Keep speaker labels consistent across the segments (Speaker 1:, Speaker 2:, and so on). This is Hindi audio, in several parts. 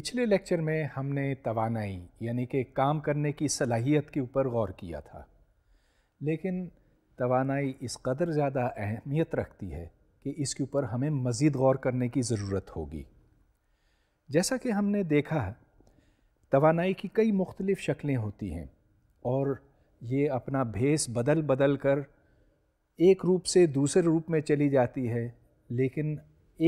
Speaker 1: पिछले लेक्चर में हमने तवानाई यानी कि काम करने की सलाहियत के ऊपर गौर किया था लेकिन तवानाई इस कदर ज़्यादा अहमियत रखती है कि इसके ऊपर हमें मज़ीद गौर करने की ज़रूरत होगी जैसा कि हमने देखा तवानाई की कई मुख्तलिफ़ शक्लें होती हैं और ये अपना भेस बदल बदल कर एक रूप से दूसरे रूप में चली जाती है लेकिन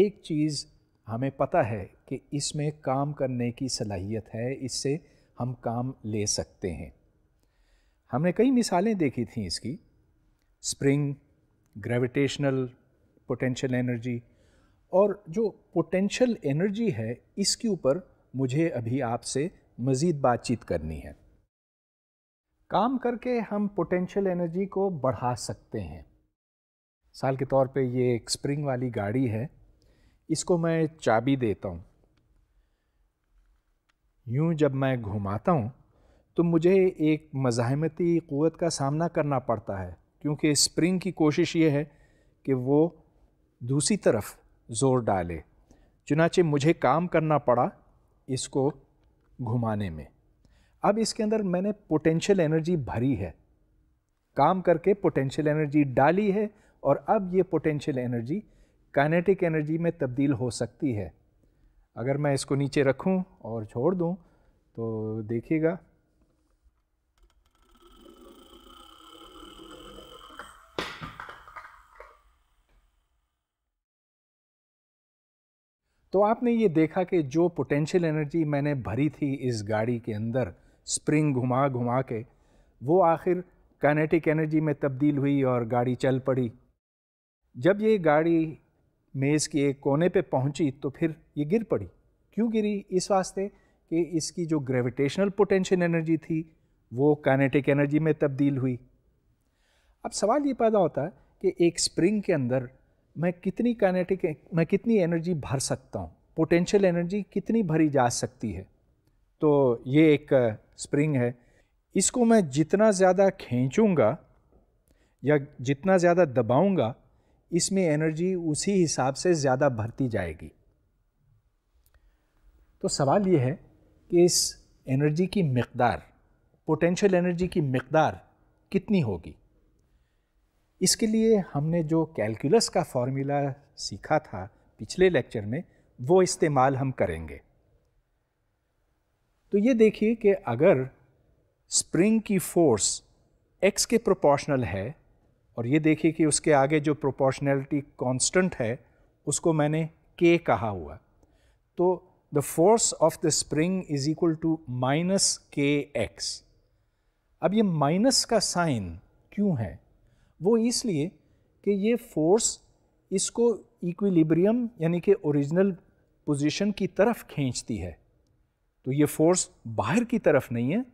Speaker 1: एक चीज़ हमें पता है कि इसमें काम करने की सलाहियत है इससे हम काम ले सकते हैं हमने कई मिसालें देखी थी इसकी स्प्रिंग ग्रेविटेशनल पोटेंशियल एनर्जी और जो पोटेंशियल एनर्जी है इसके ऊपर मुझे अभी आपसे मज़ीद बातचीत करनी है काम करके हम पोटेंशियल एनर्जी को बढ़ा सकते हैं साल के तौर पे ये एक स्प्रिंग वाली गाड़ी है इसको मैं चाबी देता हूँ यूँ जब मैं घुमाता हूँ तो मुझे एक मज़ाहमती क़वत का सामना करना पड़ता है क्योंकि स्प्रिंग की कोशिश ये है कि वो दूसरी तरफ ज़ोर डाले चुनाचे मुझे काम करना पड़ा इसको घुमाने में अब इसके अंदर मैंने पोटेंशियल एनर्जी भरी है काम करके पोटेंशियल एनर्जी डाली है और अब ये पोटेंशियल एनर्जी काइनेटिक एनर्जी में तब्दील हो सकती है अगर मैं इसको नीचे रखूं और छोड़ दूं तो देखिएगा तो आपने ये देखा कि जो पोटेंशियल एनर्जी मैंने भरी थी इस गाड़ी के अंदर स्प्रिंग घुमा घुमा के वो आखिर काइनेटिक एनर्जी में तब्दील हुई और गाड़ी चल पड़ी जब ये गाड़ी मेज़ के एक कोने पे पहुंची तो फिर ये गिर पड़ी क्यों गिरी इस वास्ते कि इसकी जो ग्रेविटेशनल पोटेंशियल एनर्जी थी वो काइनेटिक एनर्जी में तब्दील हुई अब सवाल ये पैदा होता है कि एक स्प्रिंग के अंदर मैं कितनी काइनेटिक मैं कितनी एनर्जी भर सकता हूँ पोटेंशियल एनर्जी कितनी भरी जा सकती है तो ये एक स्प्रिंग है इसको मैं जितना ज़्यादा खींचूँगा या जितना ज़्यादा दबाऊँगा इसमें एनर्जी उसी हिसाब से ज़्यादा भरती जाएगी तो सवाल ये है कि इस एनर्जी की मकदार पोटेंशियल एनर्जी की मकदार कितनी होगी इसके लिए हमने जो कैलकुलस का फॉर्मूला सीखा था पिछले लेक्चर में वो इस्तेमाल हम करेंगे तो ये देखिए कि अगर स्प्रिंग की फोर्स एक्स के प्रोपोर्शनल है और ये देखिए कि उसके आगे जो प्रोपोर्शनैलिटी कांस्टेंट है उसको मैंने के कहा हुआ तो the force of the spring is equal to minus K x अब ये माइनस का साइन क्यों है वो इसलिए कि ये फोर्स इसको इक्विलिब्रियम यानी कि ओरिजिनल पोजीशन की तरफ खींचती है तो ये फोर्स बाहर की तरफ नहीं है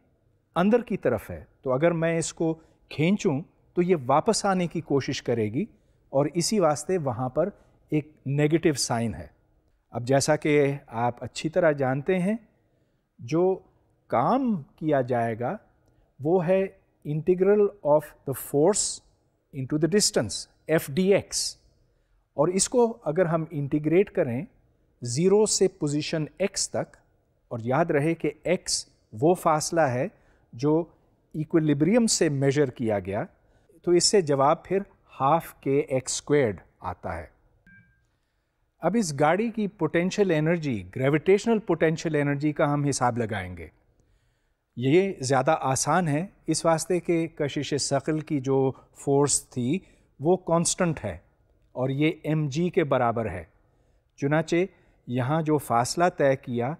Speaker 1: अंदर की तरफ है तो अगर मैं इसको खींचूं तो ये वापस आने की कोशिश करेगी और इसी वास्ते वहाँ पर एक नेगेटिव साइन है अब जैसा कि आप अच्छी तरह जानते हैं जो काम किया जाएगा वो है integral of the force into the distance F D x और इसको अगर हम इंटीग्रेट करें ज़ीरो से पोजीशन एक्स तक और याद रहे कि एक्स वो फासला है जो इक्विलिब्रियम से मेजर किया गया तो इससे जवाब फिर हाफ के एक्स स्क्वेड आता है अब इस गाड़ी की potential energy gravitational potential energy का हम हिसाब लगाएंगे ये ज़्यादा आसान है इस वास्ते के कशिश शक्ल की जो फोर्स थी वो कांस्टेंट है और ये एम के बराबर है चुनाचे यहाँ जो फासला तय किया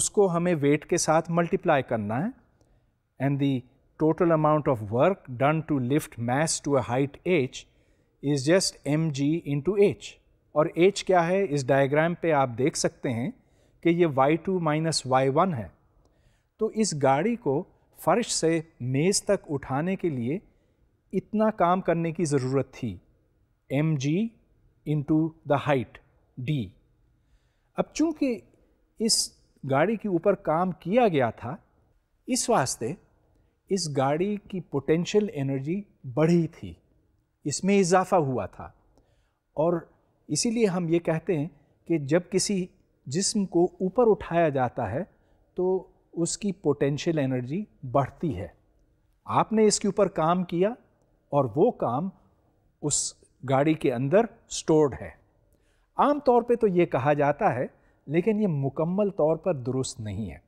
Speaker 1: उसको हमें वेट के साथ मल्टीप्लाई करना है and the total amount of work done to lift mass to a height h is just mg into h और h क्या है इस डायग्राम पे आप देख सकते हैं कि ये y2 टू माइनस वाई है तो इस गाड़ी को फर्श से मेज़ तक उठाने के लिए इतना काम करने की ज़रूरत थी M ji into the height D अब चूंकि इस गाड़ी के ऊपर काम किया गया था इस वास्ते इस गाड़ी की पोटेंशियल एनर्जी बढ़ी थी इसमें इजाफा हुआ था और इसीलिए हम ये कहते हैं कि जब किसी जिस्म को ऊपर उठाया जाता है तो उसकी पोटेंशियल एनर्जी बढ़ती है आपने इसके ऊपर काम किया और वो काम उस गाड़ी के अंदर स्टोर्ड है आम तौर पे तो ये कहा जाता है लेकिन ये मुकम्मल तौर पर दुरुस्त नहीं है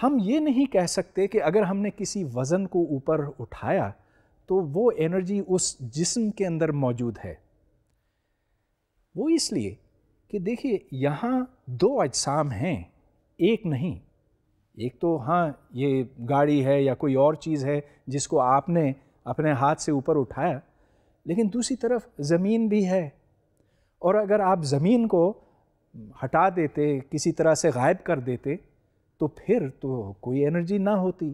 Speaker 1: हम ये नहीं कह सकते कि अगर हमने किसी वज़न को ऊपर उठाया तो वो एनर्जी उस जिस्म के अंदर मौजूद है वो इसलिए कि देखिए यहाँ दो अजसाम हैं एक नहीं एक तो हाँ ये गाड़ी है या कोई और चीज़ है जिसको आपने अपने हाथ से ऊपर उठाया लेकिन दूसरी तरफ ज़मीन भी है और अगर आप ज़मीन को हटा देते किसी तरह से गायब कर देते तो फिर तो कोई एनर्जी ना होती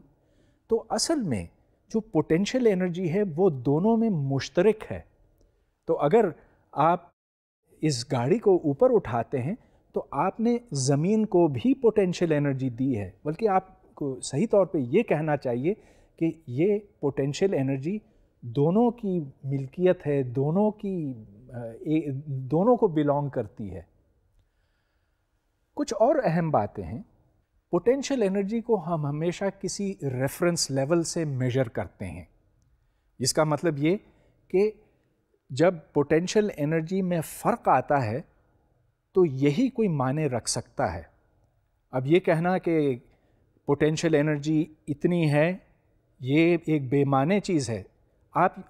Speaker 1: तो असल में जो पोटेंशियल एनर्जी है वो दोनों में मुश्तरक है तो अगर आप इस गाड़ी को ऊपर उठाते हैं तो आपने ज़मीन को भी पोटेंशियल एनर्जी दी है बल्कि आपको सही तौर पे ये कहना चाहिए कि ये पोटेंशियल एनर्जी दोनों की मिल्कियत है दोनों की ए, दोनों को बिलोंग करती है कुछ और अहम बातें हैं पोटेंशियल एनर्जी को हम हमेशा किसी रेफरेंस लेवल से मेजर करते हैं इसका मतलब ये कि जब पोटेंशियल एनर्जी में फ़र्क आता है तो यही कोई माने रख सकता है अब ये कहना कि पोटेंशियल एनर्जी इतनी है ये एक बेमाने चीज़ है आप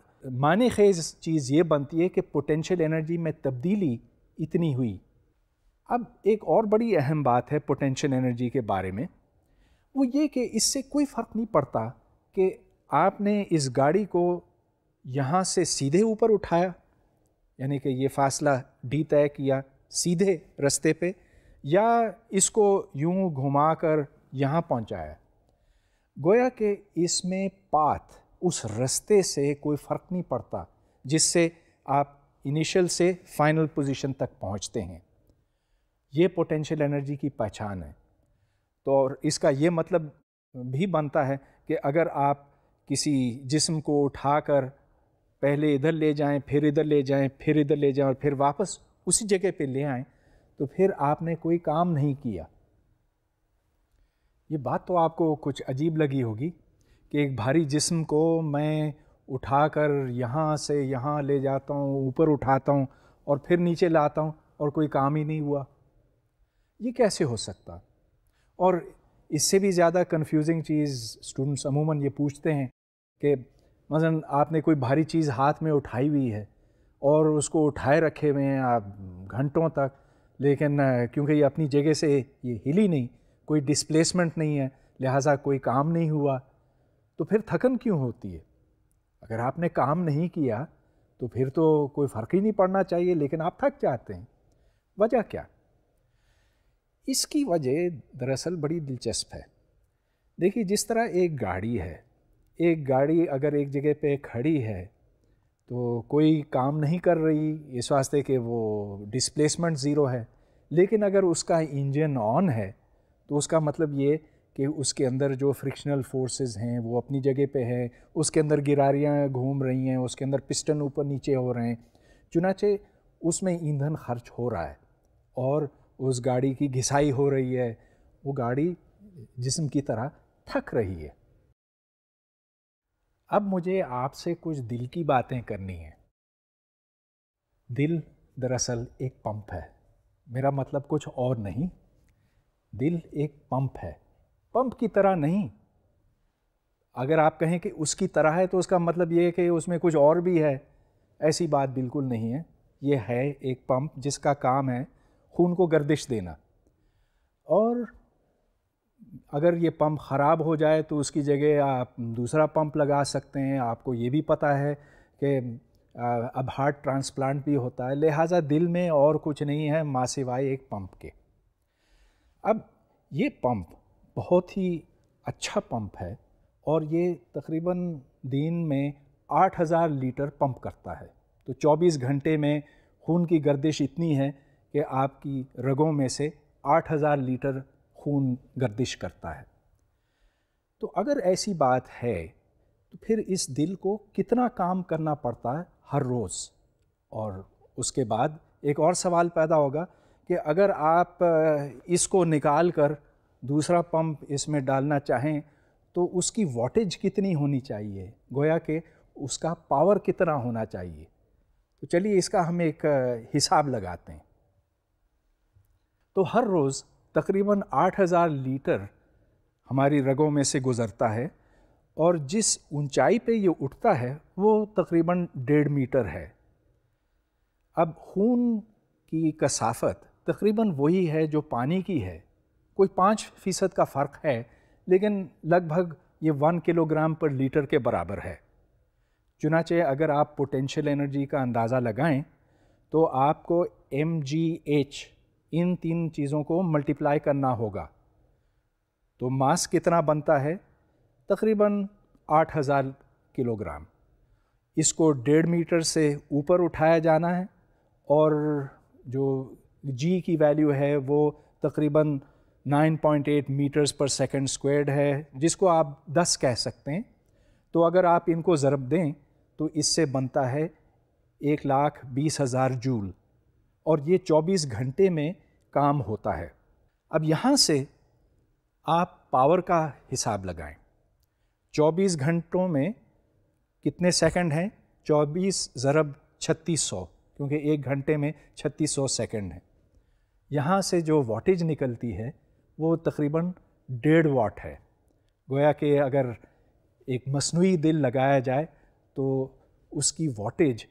Speaker 1: माने खेज चीज़ ये बनती है कि पोटेंशियल एनर्जी में तब्दीली इतनी हुई अब एक और बड़ी अहम बात है पोटेंशियल एनर्जी के बारे में वो ये कि इससे कोई फ़र्क नहीं पड़ता कि आपने इस गाड़ी को यहाँ से सीधे ऊपर उठाया यानी कि ये फासला डी तय किया सीधे रास्ते पे या इसको यूं घुमाकर यहाँ पहुँचाया गोया कि इसमें पाथ उस रास्ते से कोई फ़र्क नहीं पड़ता जिससे आप इनिशियल से फाइनल पोजीशन तक पहुँचते हैं ये पोटेंशियल एनर्जी की पहचान है तो और इसका ये मतलब भी बनता है कि अगर आप किसी जिस्म को उठाकर पहले इधर ले जाएं फिर इधर ले जाएं फिर इधर ले जाएं और फिर वापस उसी जगह पे ले आएं तो फिर आपने कोई काम नहीं किया ये बात तो आपको कुछ अजीब लगी होगी कि एक भारी जिस्म को मैं उठाकर यहाँ से यहाँ ले जाता हूँ ऊपर उठाता हूँ और फिर नीचे लाता हूँ और कोई काम ही नहीं हुआ ये कैसे हो सकता और इससे भी ज़्यादा कन्फ्यूजिंग चीज़ स्टूडेंट्स अमूमन ये पूछते हैं कि मसलन आपने कोई भारी चीज़ हाथ में उठाई हुई है और उसको उठाए रखे हुए हैं आप घंटों तक लेकिन क्योंकि ये अपनी जगह से ये हिली नहीं कोई डिस्प्लेसमेंट नहीं है लिहाजा कोई काम नहीं हुआ तो फिर थकन क्यों होती है अगर आपने काम नहीं किया तो फिर तो कोई फ़र्क ही नहीं पड़ना चाहिए लेकिन आप थक जाते हैं वजह क्या इसकी वजह दरअसल बड़ी दिलचस्प है देखिए जिस तरह एक गाड़ी है एक गाड़ी अगर एक जगह पे खड़ी है तो कोई काम नहीं कर रही इस वास्ते कि वो डिस्प्लेसमेंट ज़ीरो है लेकिन अगर उसका इंजन ऑन है तो उसका मतलब ये कि उसके अंदर जो फ्रिक्शनल फोर्सेस हैं वो अपनी जगह पे है उसके अंदर गिरारियाँ घूम रही हैं उसके अंदर पिस्टन ऊपर नीचे हो रहे हैं चुनाचे उसमें ईंधन खर्च हो रहा है और उस गाड़ी की घिसाई हो रही है वो गाड़ी जिस्म की तरह थक रही है अब मुझे आपसे कुछ दिल की बातें करनी है दिल दरअसल एक पंप है मेरा मतलब कुछ और नहीं दिल एक पंप है पंप की तरह नहीं अगर आप कहें कि उसकी तरह है तो उसका मतलब ये है कि उसमें कुछ और भी है ऐसी बात बिल्कुल नहीं है ये है एक पंप जिसका काम है खून को गर्दिश देना और अगर ये पंप ख़राब हो जाए तो उसकी जगह आप दूसरा पंप लगा सकते हैं आपको ये भी पता है कि अब हार्ट ट्रांसप्लांट भी होता है लिहाजा दिल में और कुछ नहीं है माँ सिवाय एक पंप के अब ये पंप बहुत ही अच्छा पंप है और ये तकरीबन दिन में 8000 लीटर पंप करता है तो 24 घंटे में खून की गर्दिश इतनी है कि आपकी रगों में से 8000 लीटर खून गर्दिश करता है तो अगर ऐसी बात है तो फिर इस दिल को कितना काम करना पड़ता है हर रोज़ और उसके बाद एक और सवाल पैदा होगा कि अगर आप इसको निकाल कर दूसरा पंप इसमें डालना चाहें तो उसकी वॉटेज कितनी होनी चाहिए गोया के उसका पावर कितना होना चाहिए तो चलिए इसका हम एक हिसाब लगाते हैं तो हर रोज़ तकरीबन 8000 लीटर हमारी रगों में से गुज़रता है और जिस ऊंचाई पे ये उठता है वो तकरीबन डेढ़ मीटर है अब खून की कसाफत तकरीबन वही है जो पानी की है कोई पाँच फ़ीसद का फ़र्क है लेकिन लगभग ये वन किलोग्राम पर लीटर के बराबर है चुनाचे अगर आप पोटेंशियल एनर्जी का अंदाज़ा लगाएं तो आपको एम जी एच इन तीन चीज़ों को मल्टीप्लाई करना होगा तो मास कितना बनता है तकरीबन 8000 किलोग्राम इसको डेढ़ मीटर से ऊपर उठाया जाना है और जो जी की वैल्यू है वो तकरीबन 9.8 मीटर्स पर सेकंड स्क्वेयर्ड है जिसको आप 10 कह सकते हैं तो अगर आप इनको ज़रब दें तो इससे बनता है एक लाख बीस हज़ार जूल और ये 24 घंटे में काम होता है अब यहाँ से आप पावर का हिसाब लगाएं 24 घंटों में कितने सेकंड हैं 24 ज़रब 3600 क्योंकि एक घंटे में 3600 सेकंड हैं यहाँ से जो वाटेज निकलती है वो तकरीबन डेढ़ वाट है गोया कि अगर एक मसनू दिल लगाया जाए तो उसकी वाटेज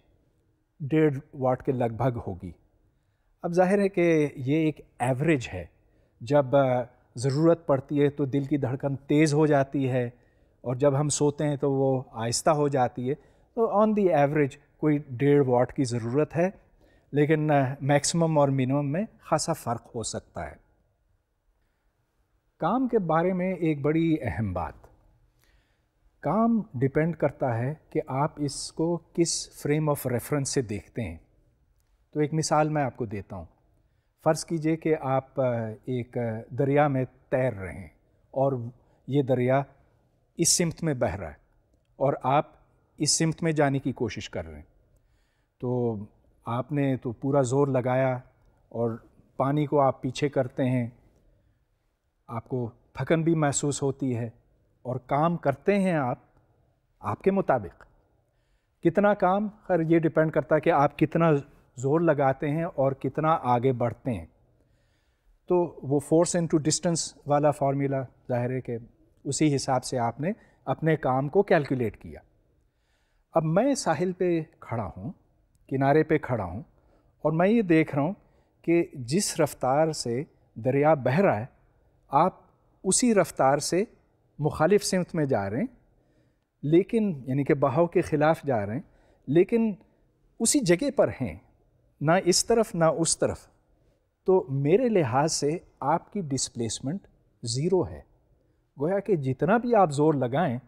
Speaker 1: डेढ़ वाट के लगभग होगी अब जाहिर है कि ये एक एवरेज है जब ज़रूरत पड़ती है तो दिल की धड़कन तेज़ हो जाती है और जब हम सोते हैं तो वो आहिस्ता हो जाती है तो ऑन दी एवरेज कोई डेढ़ वाट की ज़रूरत है लेकिन मैक्सिमम और मिनिमम में खासा फ़र्क हो सकता है काम के बारे में एक बड़ी अहम बात काम डिपेंड करता है कि आप इसको किस फ्रेम ऑफ रेफरेंस से देखते हैं तो एक मिसाल मैं आपको देता हूँ फ़र्ज़ कीजिए कि आप एक दरिया में तैर रहे हैं और ये दरिया इस सिमत में बह रहा है और आप इस सिमत में जाने की कोशिश कर रहे हैं तो आपने तो पूरा ज़ोर लगाया और पानी को आप पीछे करते हैं आपको थकन भी महसूस होती है और काम करते हैं आप आपके मुताबिक कितना काम खैर ये डिपेंड करता है कि आप कितना ज़ोर लगाते हैं और कितना आगे बढ़ते हैं तो वो फोर्स इनटू डिस्टेंस वाला फार्मूला जाहिर है कि उसी हिसाब से आपने अपने काम को कैलकुलेट किया अब मैं साहिल पे खड़ा हूँ किनारे पे खड़ा हूँ और मैं ये देख रहा हूँ कि जिस रफ़्तार से दरिया बह रहा है आप उसी रफ़्तार से मुखालिफ सिमत में जा रहे हैं लेकिन यानी कि बहाव के ख़िलाफ़ जा रहे हैं लेकिन उसी जगह पर हैं ना इस तरफ ना उस तरफ तो मेरे लिहाज से आपकी डिस्प्लेसमेंट ज़ीरो है गोया कि जितना भी आप ज़ोर लगाएं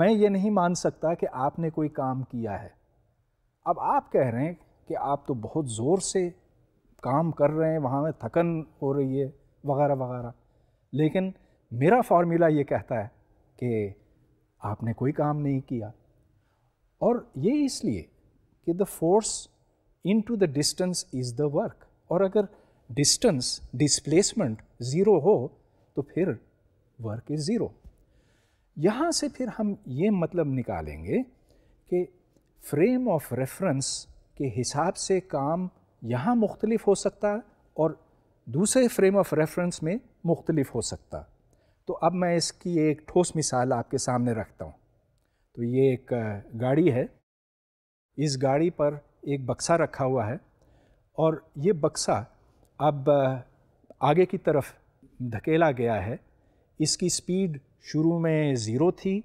Speaker 1: मैं ये नहीं मान सकता कि आपने कोई काम किया है अब आप कह रहे हैं कि आप तो बहुत ज़ोर से काम कर रहे हैं वहाँ में थकन हो रही है वगैरह वगैरह लेकिन मेरा फार्मूला ये कहता है कि आपने कोई काम नहीं किया और ये इसलिए कि the force into the distance is the work और अगर डिस्टेंस डिस्प्लेसमेंट ज़ीरो हो तो फिर वर्क इज़ ज़ीरो यहाँ से फिर हम ये मतलब निकालेंगे कि फ्रेम ऑफ रेफरेंस के हिसाब से काम यहाँ मुख्तलिफ हो सकता और दूसरे फ्रेम ऑफ रेफरेंस में मुख्तलिफ हो सकता तो अब मैं इसकी एक ठोस मिसाल आपके सामने रखता हूँ तो ये एक गाड़ी है इस गाड़ी पर एक बक्सा रखा हुआ है और ये बक्सा अब आगे की तरफ धकेला गया है इसकी स्पीड शुरू में ज़ीरो थी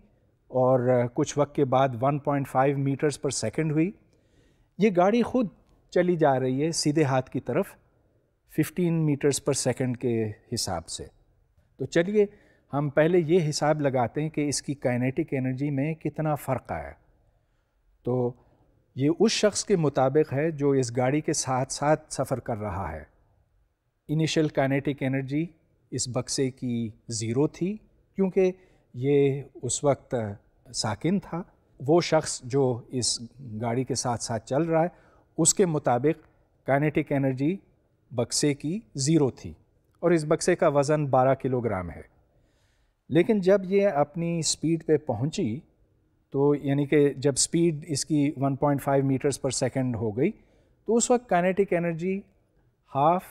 Speaker 1: और कुछ वक्त के बाद 1.5 मीटर्स पर सेकंड हुई ये गाड़ी खुद चली जा रही है सीधे हाथ की तरफ 15 मीटर्स पर सेकंड के हिसाब से तो चलिए हम पहले ये हिसाब लगाते हैं कि इसकी काइनेटिक एनर्जी में कितना फ़र्क आया तो ये उस शख्स के मुताबिक है जो इस गाड़ी के साथ साथ सफ़र कर रहा है इनिशियल काइनेटिक एनर्जी इस बक्से की ज़ीरो थी क्योंकि ये उस वक्त साकिन था वो शख्स जो इस गाड़ी के साथ साथ चल रहा है उसके मुताबिक काइनेटिक एनर्जी बक्से की ज़ीरो थी और इस बक्से का वज़न 12 किलोग्राम है लेकिन जब ये अपनी स्पीड पे पहुंची तो यानी कि जब स्पीड इसकी 1.5 मीटर्स पर सेकंड हो गई तो उस वक्त kinetic energy half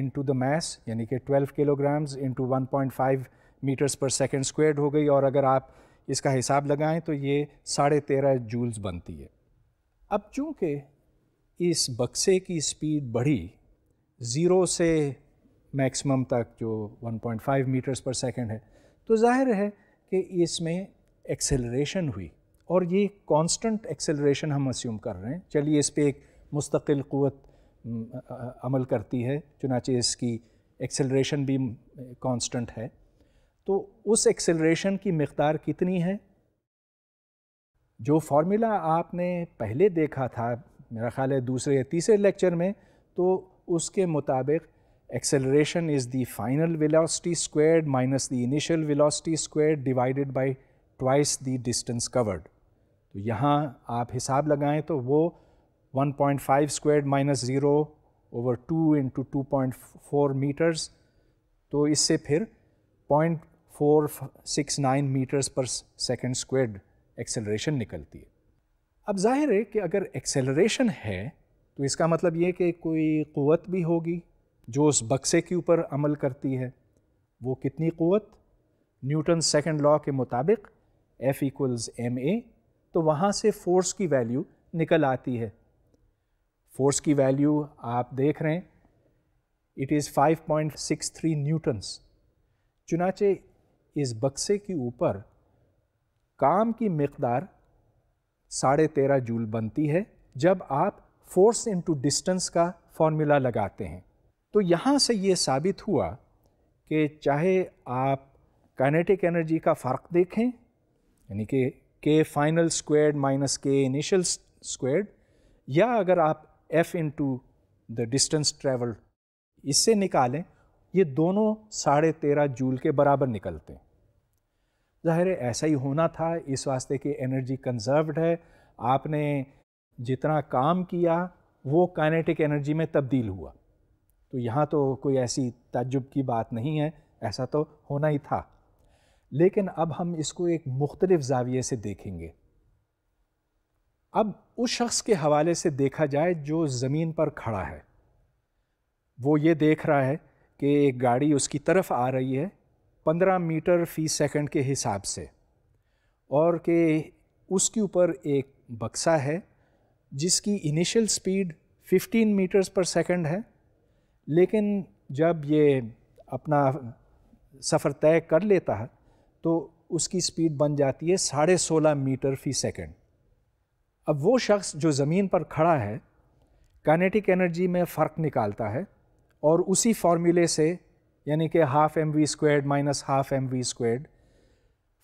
Speaker 1: into the mass यानी कि 12 किलोग्राम्स इनटू 1.5 मीटर्स पर सेकंड स्क्वायर्ड हो गई और अगर आप इसका हिसाब लगाएं तो ये साढ़े तेरह जूल्स बनती है अब चूँकि इस बक्से की स्पीड बढ़ी ज़ीरो से मैक्सिमम तक जो 1.5 मीटर्स पर सेकंड है तो जाहिर है कि इसमें एक्सेलरेशन हुई और ये कांस्टेंट एक्सेलरेशन हम अस्यूम कर रहे हैं चलिए इस पर एक मुस्तकिल क़वत अमल करती है चुनाचे इसकी एक्सेलरेशन भी कांस्टेंट है तो उस एक्सेलरेशन की मकदार कितनी है जो फार्मूला आपने पहले देखा था मेरा ख्याल है दूसरे या तीसरे लेक्चर में तो उसके मुताबिक acceleration is the final velocity squared minus the initial velocity squared divided by twice the distance covered तो यहाँ आप हिसाब लगाएं तो वो 1.5 squared minus zero over two into two point four metres तो इससे फिर point four six nine metres पर सेकेंड स्क्वेड एक्सेलरेशन निकलती है अब जाहिर है कि अगर एक्सेलरेशन है तो इसका मतलब ये कि कोई क़वत भी होगी जो उस बक्से के ऊपर अमल करती है वो कितनी क़वत न्यूटन सेकेंड लॉ के मुताबिक एफ इक्वल्स एम ए तो वहाँ से फोर्स की वैल्यू निकल आती है फोर्स की वैल्यू आप देख रहे हैं इट इज़ 5.63 न्यूटन्स चुनाचे इस बक्से के ऊपर काम की मकदार साढ़े तेरह जूल बनती है जब आप फोर्स इनटू डिस्टेंस का फॉर्मूला लगाते हैं तो यहाँ से ये साबित हुआ कि चाहे आप काइनेटिक एनर्जी का फ़र्क देखें यानी कि K final squared minus K initial squared या अगर आप F into the distance travel इससे निकालें ये दोनों साढ़े तेरह जूल के बराबर निकलते हैं ज़ाहिर है ऐसा ही होना था इस वास्ते कि एनर्जी कंजर्व्ड है आपने जितना काम किया वो काइनेटिक एनर्जी में तब्दील हुआ तो यहाँ तो कोई ऐसी तजुब की बात नहीं है ऐसा तो होना ही था लेकिन अब हम इसको एक मुख्तलिफ जाविये से देखेंगे अब उस शख्स के हवाले से देखा जाए जो ज़मीन पर खड़ा है वो ये देख रहा है कि एक गाड़ी उसकी तरफ आ रही है पंद्रह मीटर फ़ी सेकंड के हिसाब से और कि उसके ऊपर एक बक्सा है जिसकी इनिशियल स्पीड 15 मीटर्स पर सेकंड है लेकिन जब ये अपना सफ़र तय कर लेता है तो उसकी स्पीड बन जाती है साढ़े सोलह मीटर फ़ी सेकेंड अब वो शख्स जो ज़मीन पर खड़ा है काइनेटिक एनर्जी में फ़र्क निकालता है और उसी फार्मूले से यानी कि half M we squared minus half M we squared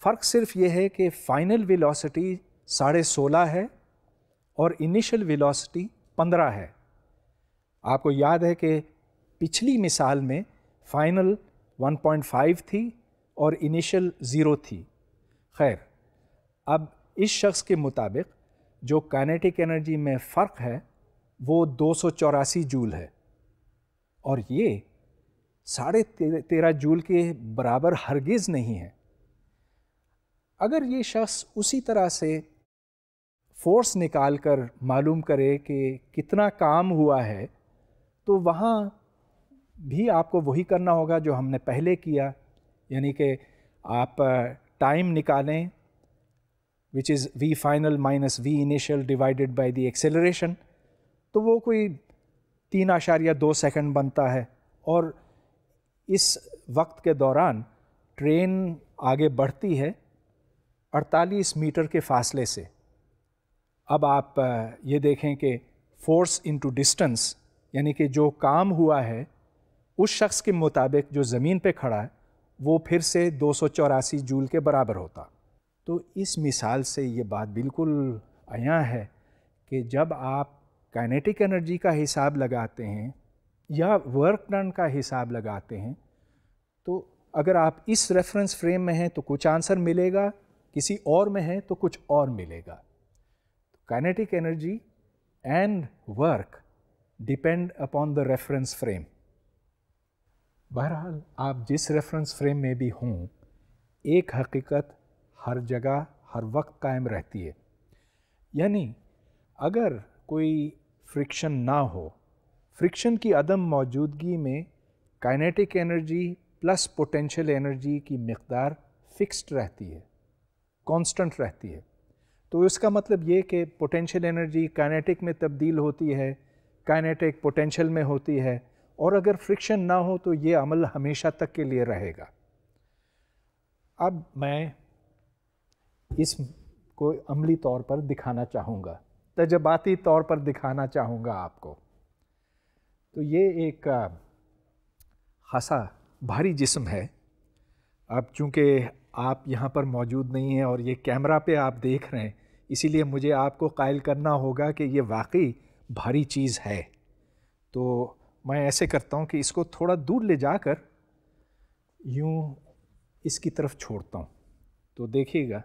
Speaker 1: फ़र्क सिर्फ ये है कि फ़ाइनल विलोसिटी साढ़े सोलह है और इनिशियल विलोसिटी पंद्रह है आपको याद है कि पिछली मिसाल में फ़ाइनल 1.5 थी और इनिशियल ज़ीरो थी खैर अब इस शख्स के मुताबिक जो काइनेटिक एनर्जी में फ़र्क है वो दो जूल है और ये साढ़े तेरह जूल के बराबर हरगिज़ नहीं है अगर ये शख्स उसी तरह से फोर्स निकाल कर मालूम करे कि कितना काम हुआ है तो वहाँ भी आपको वही करना होगा जो हमने पहले किया यानी कि आप टाइम निकालें which is V final minus V initial divided by the acceleration तो वो कोई तीन या दो सेकेंड बनता है और इस वक्त के दौरान ट्रेन आगे बढ़ती है 48 मीटर के फासले से अब आप ये देखें कि फोर्स इनटू डिस्टेंस यानी कि जो काम हुआ है उस शख्स के मुताबिक जो ज़मीन पे खड़ा है वो फिर से दो जूल के बराबर होता तो इस मिसाल से ये बात बिल्कुल आया है कि जब आप काइनेटिक एनर्जी का हिसाब लगाते हैं या वर्क डन का हिसाब लगाते हैं तो अगर आप इस रेफरेंस फ्रेम में हैं तो कुछ आंसर मिलेगा किसी और में हैं तो कुछ और मिलेगा kinetic energy and work depend upon the reference frame बहरहाल आप जिस रेफरेंस फ्रेम में भी हों एक हकीकत हर जगह हर वक्त कायम रहती है यानी अगर कोई फ्रिक्शन ना हो फ्रिक्शन की अदम मौजूदगी में kinetic energy plus potential energy की मकदार फिक्स्ड रहती है कांस्टेंट रहती है तो इसका मतलब ये कि पोटेंशियल एनर्जी काइनेटिक में तब्दील होती है काइनेटिक पोटेंशियल में होती है और अगर फ्रिक्शन ना हो तो ये अमल हमेशा तक के लिए रहेगा अब मैं इस को अमली तौर पर दिखाना चाहूँगा तजबाती तौर पर दिखाना चाहूँगा आपको तो ये एक खासा भारी जिस्म है अब चूँकि आप यहाँ पर मौजूद नहीं हैं और ये कैमरा पे आप देख रहे हैं इसीलिए मुझे आपको कायल करना होगा कि ये वाकई भारी चीज़ है तो मैं ऐसे करता हूँ कि इसको थोड़ा दूर ले जाकर यूँ इसकी तरफ छोड़ता हूँ तो देखिएगा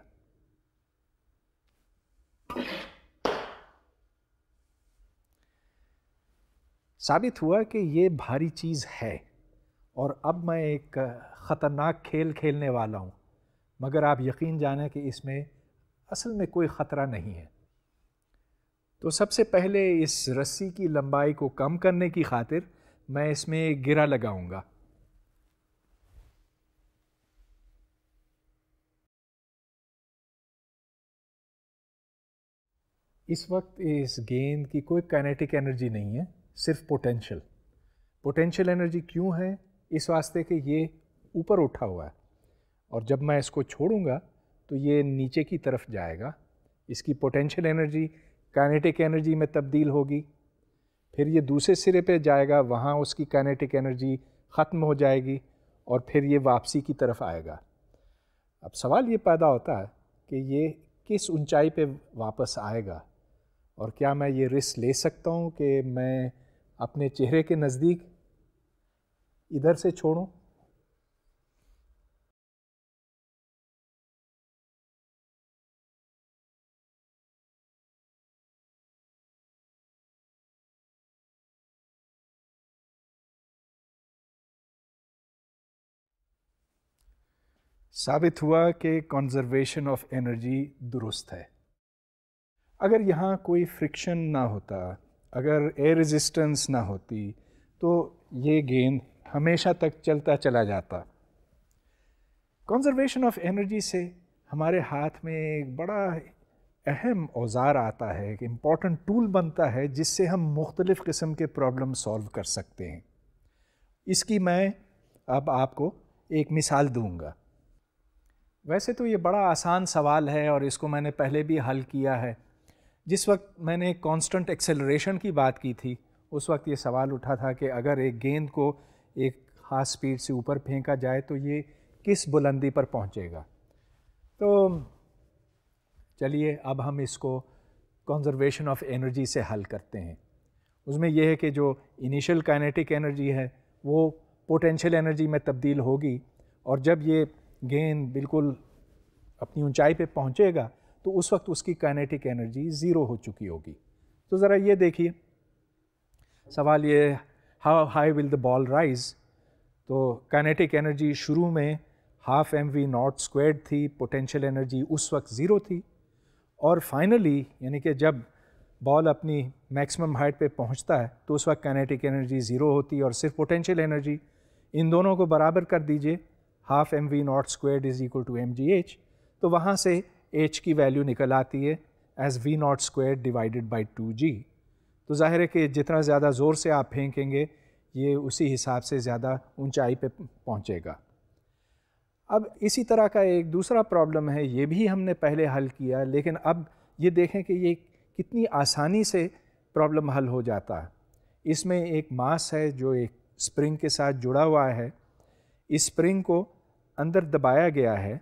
Speaker 1: साबित हुआ कि ये भारी चीज़ है और अब मैं एक ख़तरनाक खेल खेलने वाला हूँ मगर आप यकीन जाने कि इसमें असल में कोई ख़तरा नहीं है तो सबसे पहले इस रस्सी की लंबाई को कम करने की खातिर मैं इसमें गिरा लगाऊंगा इस वक्त इस गेंद की कोई काइनेटिक एनर्जी नहीं है सिर्फ पोटेंशियल पोटेंशियल एनर्जी क्यों है इस वास्ते कि ये ऊपर उठा हुआ है और जब मैं इसको छोड़ूंगा तो ये नीचे की तरफ जाएगा इसकी पोटेंशियल एनर्जी काइनेटिक एनर्जी में तब्दील होगी फिर ये दूसरे सिरे पे जाएगा वहाँ उसकी काइनेटिक एनर्जी ख़त्म हो जाएगी और फिर ये वापसी की तरफ आएगा अब सवाल ये पैदा होता है कि ये किस ऊंचाई पे वापस आएगा और क्या मैं ये रिस्क ले सकता हूँ कि मैं अपने चेहरे के नज़दीक इधर से छोड़ूँ साबित हुआ कि कंजर्वेशन ऑफ एनर्जी दुरुस्त है अगर यहाँ कोई फ्रिक्शन ना होता अगर एयर रेजिस्टेंस ना होती तो ये गेंद हमेशा तक चलता चला जाता कंजर्वेशन ऑफ एनर्जी से हमारे हाथ में एक बड़ा अहम औज़ार आता है एक इम्पॉर्टेंट टूल बनता है जिससे हम मुख्तलिफ़ किस्म के प्रॉब्लम सॉल्व कर सकते हैं इसकी मैं अब आपको एक मिसाल दूंगा वैसे तो ये बड़ा आसान सवाल है और इसको मैंने पहले भी हल किया है जिस वक्त मैंने कांस्टेंट एक्सेलरेशन की बात की थी उस वक्त ये सवाल उठा था कि अगर एक गेंद को एक खास स्पीड से ऊपर फेंका जाए तो ये किस बुलंदी पर पहुंचेगा तो चलिए अब हम इसको कंजर्वेशन ऑफ एनर्जी से हल करते हैं उसमें यह है कि जो इनिशियल काइनेटिक एनर्जी है वो पोटेंशियल एनर्जी में तब्दील होगी और जब ये गेंद बिल्कुल अपनी ऊंचाई पे पहुंचेगा तो उस वक्त उसकी काइनेटिक एनर्जी ज़ीरो हो चुकी होगी तो ज़रा ये देखिए सवाल ये how high will the ball rise तो काइनेटिक एनर्जी शुरू में half M we not squared थी पोटेंशियल एनर्जी उस वक्त ज़ीरो थी और फाइनली यानी कि जब बॉल अपनी मैक्सिमम हाइट पे पहुंचता है तो उस वक्त काइनेटिक एनर्जी ज़ीरो होती है और सिर्फ पोटेंशियल एनर्जी इन दोनों को बराबर कर दीजिए half M we not square is equal to M G H तो वहाँ से एच की वैल्यू निकल आती है as V not square divided by two G तो ज़ाहिर है कि जितना ज़्यादा ज़ोर से आप फेंकेंगे ये उसी हिसाब से ज़्यादा ऊंचाई पे पहुँचेगा अब इसी तरह का एक दूसरा प्रॉब्लम है ये भी हमने पहले हल किया लेकिन अब ये देखें कि ये कितनी आसानी से प्रॉब्लम हल हो जाता है इसमें एक मास है जो एक स्प्रिंग के साथ जुड़ा हुआ है इस स्प्रिंग को अंदर दबाया गया है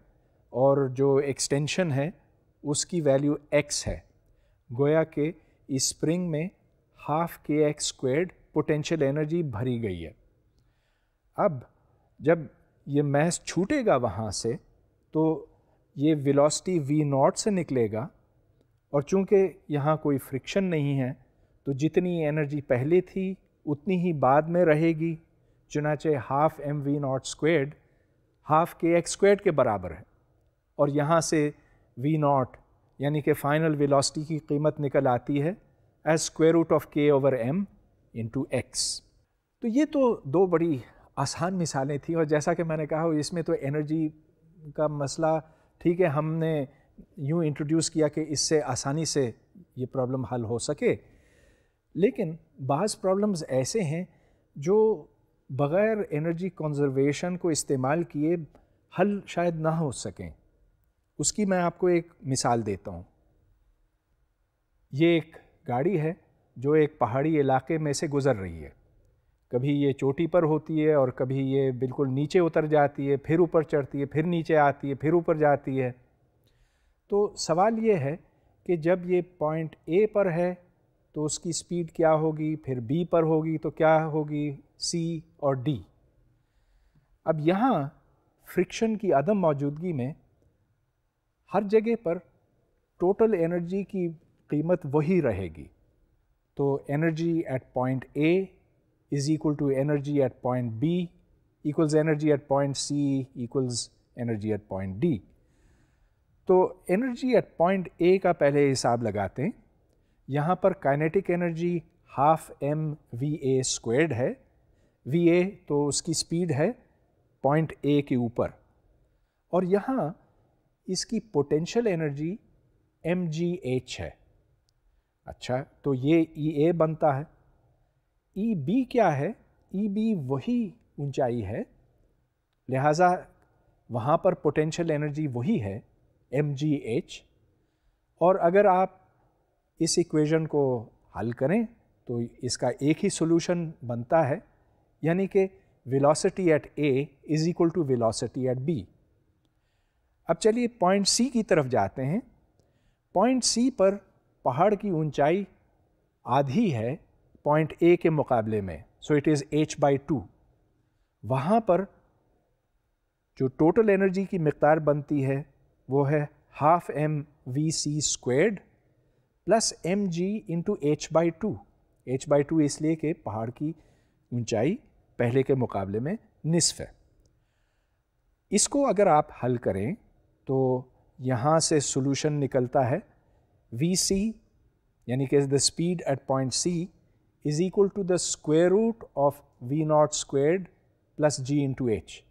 Speaker 1: और जो एक्सटेंशन है उसकी वैल्यू एक्स है गोया के इस स्प्रिंग में हाफ के एक्स स्क्वेड पोटेंशियल एनर्जी भरी गई है अब जब ये महज छूटेगा वहाँ से तो ये वेलोसिटी वी नॉट से निकलेगा और चूंकि यहाँ कोई फ्रिक्शन नहीं है तो जितनी एनर्जी पहले थी उतनी ही बाद में रहेगी चुनाचे half M we not squared half के एक्स स्क्वेयर के बराबर है और यहाँ से वी नॉट यानी कि फाइनल वेलोसिटी की कीमत निकल आती है as square root of K over M into x तो ये तो दो बड़ी आसान मिसालें थी और जैसा कि मैंने कहा इसमें तो एनर्जी का मसला ठीक है हमने यूँ इंट्रोड्यूस किया कि इससे आसानी से ये प्रॉब्लम हल हो सके लेकिन बाज़ प्रॉब्लम्स ऐसे हैं जो बग़ैर एनर्जी कंजर्वेशन को इस्तेमाल किए हल शायद ना हो सकें उसकी मैं आपको एक मिसाल देता हूँ ये एक गाड़ी है जो एक पहाड़ी इलाके में से गुज़र रही है कभी ये चोटी पर होती है और कभी ये बिल्कुल नीचे उतर जाती है फिर ऊपर चढ़ती है फिर नीचे आती है फिर ऊपर जाती है तो सवाल ये है कि जब ये पॉइंट ए पर है तो उसकी स्पीड क्या होगी फिर बी पर होगी तो क्या होगी सी और डी अब यहाँ फ्रिक्शन की अदम मौजूदगी में हर जगह पर टोटल एनर्जी की कीमत वही रहेगी तो energy at point A is equal to energy at point B equals energy at point C equals energy at point D तो एनर्जी एट पॉइंट ए का पहले हिसाब लगाते हैं यहाँ पर kinetic energy half M V A squared है वी ए तो उसकी स्पीड है पॉइंट ए के ऊपर और यहाँ इसकी पोटेंशियल एनर्जी एम जी एच है अच्छा तो ये ई e ए बनता है ई e बी क्या है ई e बी वही ऊंचाई है लिहाजा वहाँ पर पोटेंशियल एनर्जी वही है एम जी एच और अगर आप इस इक्वेशन को हल करें तो इसका एक ही सोल्यूशन बनता है यानी कि velocity at A is equal to velocity at B अब चलिए पॉइंट सी की तरफ जाते हैं पॉइंट सी पर पहाड़ की ऊंचाई आधी है पॉइंट ए के मुकाबले में so it is h by two वहाँ पर जो टोटल एनर्जी की मकदार बनती है वो है half M v c squared plus m ji into h by two h by two इसलिए कि पहाड़ की ऊंचाई पहले के मुकाबले में निसफ है इसको अगर आप हल करें तो यहाँ से सोलूशन निकलता है वी सी यानी कि the speed at point C is equal to the square root of v naught squared plus g into h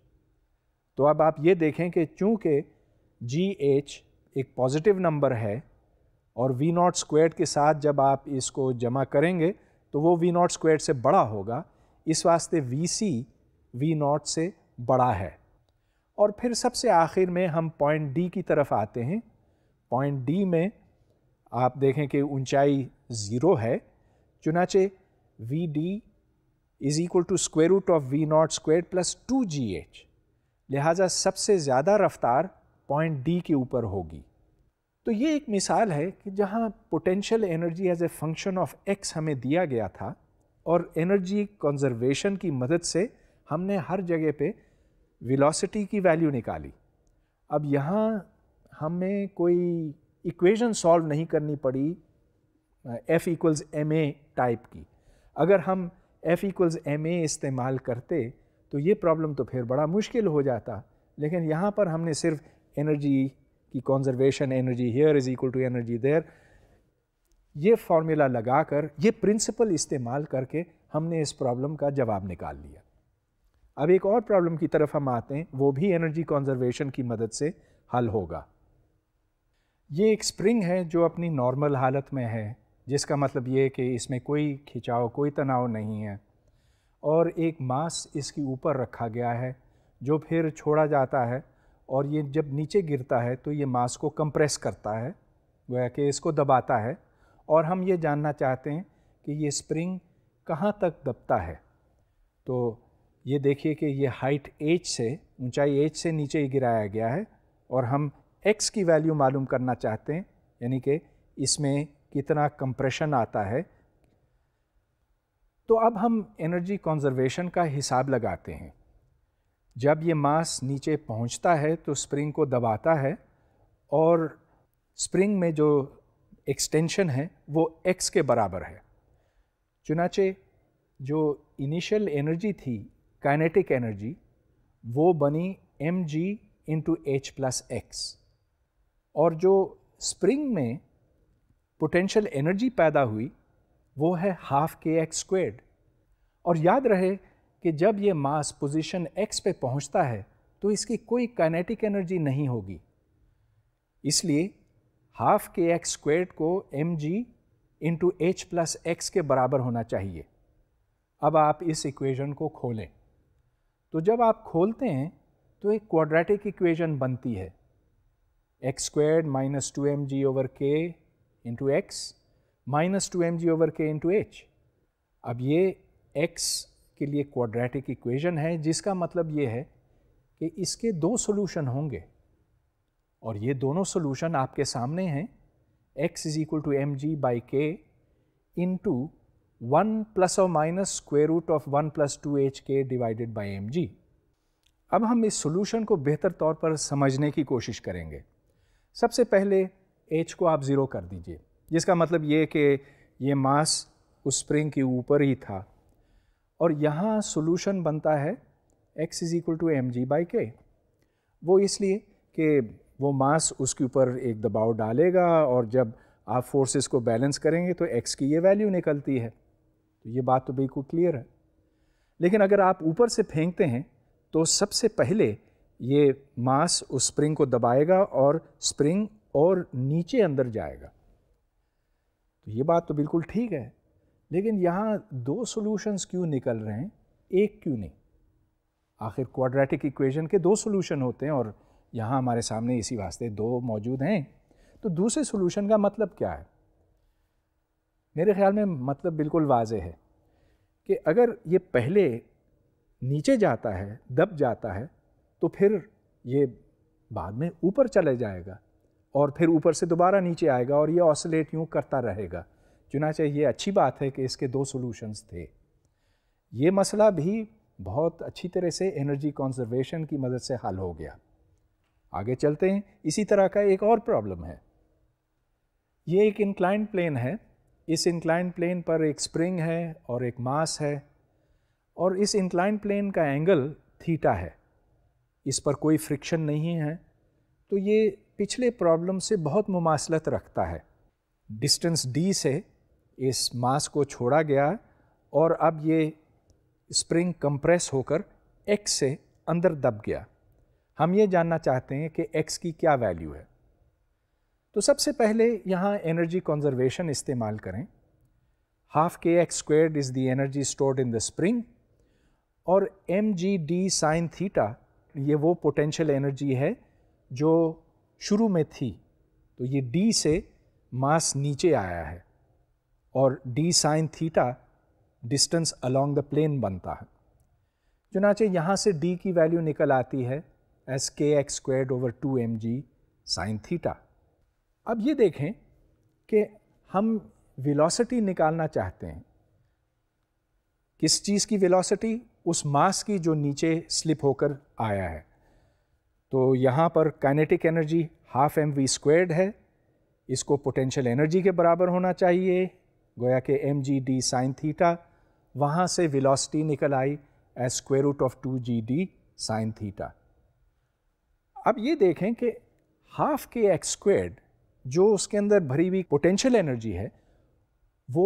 Speaker 1: तो अब आप ये देखें कि चूँकि जी एच एक पॉजिटिव नंबर है और वी नॉट स्क्वेयर के साथ जब आप इसको जमा करेंगे तो वो वी नॉट स्क्वेयर से बड़ा होगा इस वास्ते वी सी वी नॉट से बड़ा है और फिर सबसे आखिर में हम पॉइंट डी की तरफ आते हैं पॉइंट डी में आप देखें कि ऊंचाई ज़ीरो है चुनाचे v d is equal to square root of v not square plus two g h लिहाजा सबसे ज़्यादा रफ्तार पॉइंट डी के ऊपर होगी तो ये एक मिसाल है कि जहाँ potential energy as a function of x हमें दिया गया था और एनर्जी कंजर्वेशन की मदद से हमने हर जगह पे वेलोसिटी की वैल्यू निकाली अब यहाँ हमें कोई इक्वेशन सॉल्व नहीं करनी पड़ी f equals m a type की अगर हम एफ़ इक्वल्स एम ए इस्तेमाल करते तो ये प्रॉब्लम तो फिर बड़ा मुश्किल हो जाता लेकिन यहाँ पर हमने सिर्फ एनर्जी कि conservation energy here is equal to energy there ये फार्मूला लगा कर ये प्रिंसिपल इस्तेमाल करके हमने इस प्रॉब्लम का जवाब निकाल लिया अब एक और प्रॉब्लम की तरफ हम आते हैं वो भी एनर्जी कॉन्जर्वेशन की मदद से हल होगा ये एक स्प्रिंग है जो अपनी नॉर्मल हालत में है जिसका मतलब ये कि इसमें कोई खिंचाव कोई तनाव नहीं है और एक मास इसके ऊपर रखा गया है जो फिर छोड़ा जाता है और ये जब नीचे गिरता है तो ये मास को कंप्रेस करता है गोया कि इसको दबाता है और हम ये जानना चाहते हैं कि ये स्प्रिंग कहाँ तक दबता है तो ये देखिए कि ये हाइट एच से ऊंचाई एच से नीचे गिराया गया है और हम एक्स की वैल्यू मालूम करना चाहते हैं यानी कि इसमें कितना कंप्रेशन आता है तो अब हम एनर्जी कंजर्वेशन का हिसाब लगाते हैं जब ये मास नीचे पहुंचता है तो स्प्रिंग को दबाता है और स्प्रिंग में जो एक्सटेंशन है वो एक्स के बराबर है चुनाचे जो इनिशियल एनर्जी थी काइनेटिक एनर्जी वो बनी एम जी इंटू एच प्लस एक्स और जो स्प्रिंग में पोटेंशियल एनर्जी पैदा हुई वो है हाफ के एक्स स्क्वेड और याद रहे कि जब ये मास पोजीशन एक्स पे पहुंचता है तो इसकी कोई काइनेटिक एनर्जी नहीं होगी इसलिए हाफ के एक्स स्क्वेड को एम जी इंटू एच प्लस एक्स के बराबर होना चाहिए अब आप इस इक्वेशन को खोलें तो जब आप खोलते हैं तो एक क्वाड्रेटिक इक्वेशन बनती है x squared minus two M g over k into x minus two M g over k into h अब ये एक्स के लिए क्वाड्रेटिक इक्वेशन है जिसका मतलब ये है कि इसके दो सोल्यूशन होंगे और ये दोनों सोल्यूशन आपके सामने हैं x is equal to M g by k into one plus और minus square root of one plus two h k divided by m g अब हम इस सोल्यूशन को बेहतर तौर पर समझने की कोशिश करेंगे सबसे पहले एच को आप ज़ीरो कर दीजिए जिसका मतलब ये कि ये मास उस स्प्रिंग के ऊपर ही था और यहाँ सोल्यूशन बनता है x is equal to M g by k वो इसलिए कि वो मास उसके ऊपर एक दबाव डालेगा और जब आप फोर्सेस को बैलेंस करेंगे तो x की ये वैल्यू निकलती है तो ये बात तो बिल्कुल क्लियर है लेकिन अगर आप ऊपर से फेंकते हैं तो सबसे पहले ये मास उस स्प्रिंग को दबाएगा और स्प्रिंग और नीचे अंदर जाएगा तो ये बात तो बिल्कुल ठीक है लेकिन यहाँ दो सॉल्यूशंस क्यों निकल रहे हैं एक क्यों नहीं आखिर क्वाड्रेटिक इक्वेशन के दो सॉल्यूशन होते हैं और यहाँ हमारे सामने इसी वास्ते दो मौजूद हैं तो दूसरे सॉल्यूशन का मतलब क्या है मेरे ख्याल में मतलब बिल्कुल वाज है कि अगर ये पहले नीचे जाता है दब जाता है तो फिर ये बाद में ऊपर चले जाएगा और फिर ऊपर से दोबारा नीचे आएगा और ये ऑसलेट यूँ करता रहेगा चुनाचे ये अच्छी बात है कि इसके दो सॉल्यूशंस थे ये मसला भी बहुत अच्छी तरह से एनर्जी कंजर्वेशन की मदद से हल हो गया आगे चलते हैं इसी तरह का एक और प्रॉब्लम है ये एक इंक्लाइंड प्लेन है इस इंक्लाइंड प्लेन पर एक स्प्रिंग है और एक मास है और इस इंक्लाइंड प्लेन का एंगल थीटा है इस पर कोई फ्रिक्शन नहीं है तो ये पिछले प्रॉब्लम से बहुत मुमासलत रखता है डिस्टेंस डी से इस मास को छोड़ा गया और अब ये स्प्रिंग कंप्रेस होकर एक्स से अंदर दब गया हम ये जानना चाहते हैं कि एक्स की क्या वैल्यू है तो सबसे पहले यहाँ एनर्जी कॉन्जर्वेशन इस्तेमाल करें हाफ के x squared is the energy stored in the spring और m g d sine theta ये वो पोटेंशियल एनर्जी है जो शुरू में थी तो ये डी से मास नीचे आया है और d sine theta distance along the plane बनता है चुनाचे यहाँ से d की वैल्यू निकल आती है as k x squared over two M g sine theta अब ये देखें कि हम वेलोसिटी निकालना चाहते हैं किस चीज़ की वेलोसिटी उस मास की जो नीचे स्लिप होकर आया है तो यहाँ पर kinetic energy half M we squared है इसको पोटेंशियल एनर्जी के बराबर होना चाहिए गोया के m g d sine theta वहाँ से वेलोसिटी निकल आई as square root of two g d sine theta अब ये देखें कि हाफ के एक्स स्क्वेड जो उसके अंदर भरी हुई पोटेंशियल एनर्जी है वो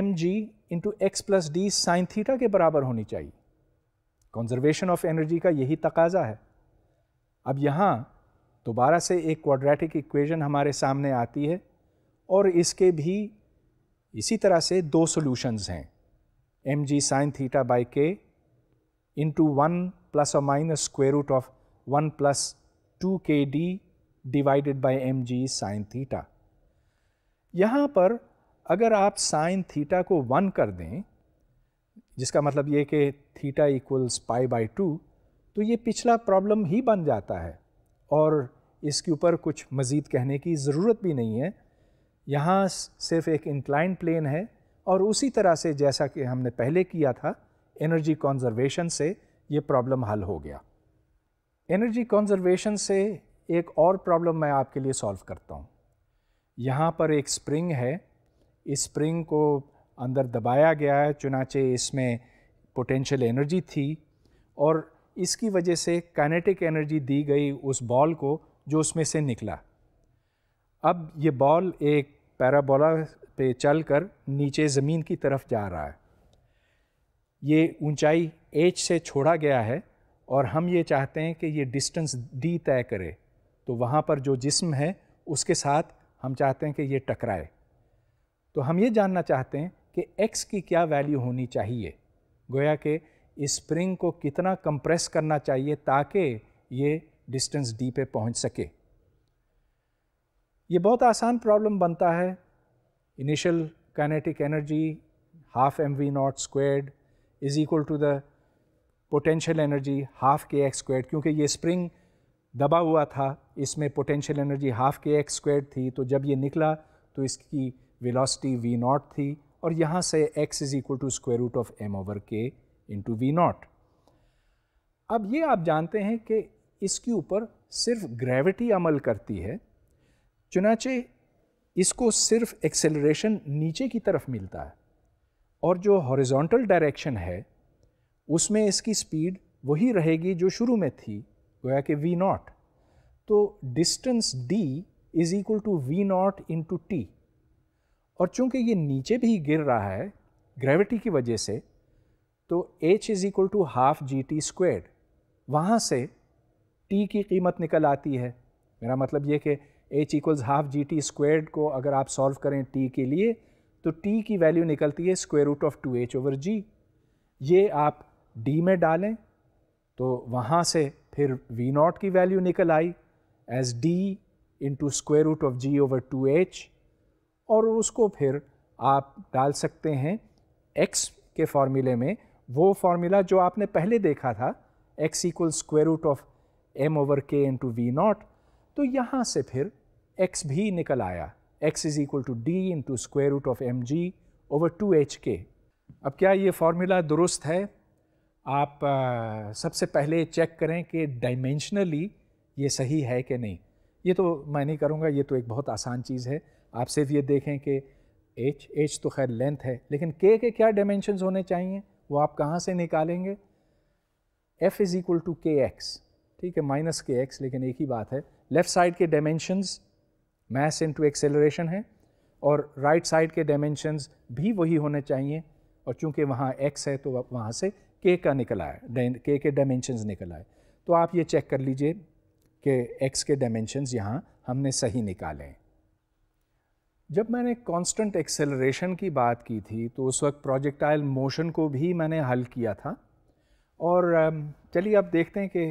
Speaker 1: एम जी into x plus d sine theta के बराबर होनी चाहिए कंजर्वेशन ऑफ एनर्जी का यही तकाजा है अब यहाँ दोबारा से एक क्वाड्रेटिक इक्वेशन हमारे सामने आती है और इसके भी इसी तरह से दो सॉल्यूशंस हैं m g sine theta by k into one plus और minus square root of one plus two k d divided by m g sine theta यहाँ पर अगर आप साइन थीटा को वन कर दें जिसका मतलब ये कि theta equals pi by two तो ये पिछला प्रॉब्लम ही बन जाता है और इसके ऊपर कुछ मज़ीद कहने की ज़रूरत भी नहीं है यहाँ सिर्फ एक इंक्लाइन प्लेन है और उसी तरह से जैसा कि हमने पहले किया था एनर्जी कॉन्जर्वेशन से ये प्रॉब्लम हल हो गया एनर्जी कॉन्जर्वेशन से एक और प्रॉब्लम मैं आपके लिए सॉल्व करता हूँ यहाँ पर एक स्प्रिंग है इस स्प्रिंग को अंदर दबाया गया है चुनाचे इसमें पोटेंशियल एनर्जी थी और इसकी वजह से काइनेटिक एनर्जी दी गई उस बॉल को जो उसमें से निकला अब ये बॉल एक पैराबोला पे चलकर नीचे ज़मीन की तरफ जा रहा है ये ऊंचाई एच से छोड़ा गया है और हम ये चाहते हैं कि ये डिस्टेंस डी तय करे तो वहाँ पर जो जिस्म है उसके साथ हम चाहते हैं कि ये टकराए तो हम ये जानना चाहते हैं कि एक्स की क्या वैल्यू होनी चाहिए गोया कि स्प्रिंग को कितना कंप्रेस करना चाहिए ताकि ये डिस्टेंस डी पे पहुंच सके ये बहुत आसान प्रॉब्लम बनता है initial kinetic energy half M we not squared is equal to the potential energy half के एक्स स्क्वेड क्योंकि ये स्प्रिंग दबा हुआ था इसमें पोटेंशियल एनर्जी हाफ के एक्स स्क्वेड थी तो जब ये निकला तो इसकी वेलोसिटी वी नॉट थी और यहाँ से x is equal to square root of m over k into v naught अब ये आप जानते हैं कि इसके ऊपर सिर्फ ग्रेविटी अमल करती है चुनाचे इसको सिर्फ एक्सेलरेशन नीचे की तरफ मिलता है और जो हॉरिजॉन्टल डायरेक्शन है उसमें इसकी स्पीड वही रहेगी जो शुरू में थी गोया कि वी नॉट तो distance d is equal to v naught to t और चूंकि ये नीचे भी गिर रहा है ग्रेविटी की वजह से तो h is equal to half g t squared वहाँ से टी की कीमत निकल आती है मेरा मतलब ये कि h equals half g t squared को अगर आप सॉल्व करें टी के लिए तो टी की वैल्यू निकलती है square root of two h over g ये आप डी में डालें तो वहाँ से फिर वी नॉट की वैल्यू निकल आई as d into square root of g over two h और उसको फिर आप डाल सकते हैं एक्स के फॉर्मूले में वो फार्मूला जो आपने पहले देखा था x equal square root of m over k into v naught तो यहाँ से फिर एक्स भी निकल आया x is equal to d into square root of m g over two h k अब क्या ये फार्मूला दुरुस्त है आप आ, सबसे पहले चेक करें कि डायमेंशनली ये सही है कि नहीं ये तो मैं नहीं करूँगा ये तो एक बहुत आसान चीज़ है आप सिर्फ ये देखें कि एच एच तो खैर लेंथ है लेकिन के के क्या डायमेंशंस होने चाहिए वो आप कहाँ से निकालेंगे f is equal to k x ठीक है माइनस के एक्स लेकिन एक ही बात है लेफ़्ट साइड के डायमेंशंस मैस इनटू एक्सेलरेशन है और राइट right साइड के डायमेंशंस भी वही होने चाहिए और चूंकि वहाँ एक्स है तो वहाँ से के का निकल आया के के डायमेंशंस निकल आए तो आप ये चेक कर लीजिए कि एक्स के डायमेंशंस यहाँ हमने सही निकाले जब मैंने कांस्टेंट एक्सेलरेशन की बात की थी तो उस वक्त प्रोजेक्टाइल मोशन को भी मैंने हल किया था और चलिए आप देखते हैं कि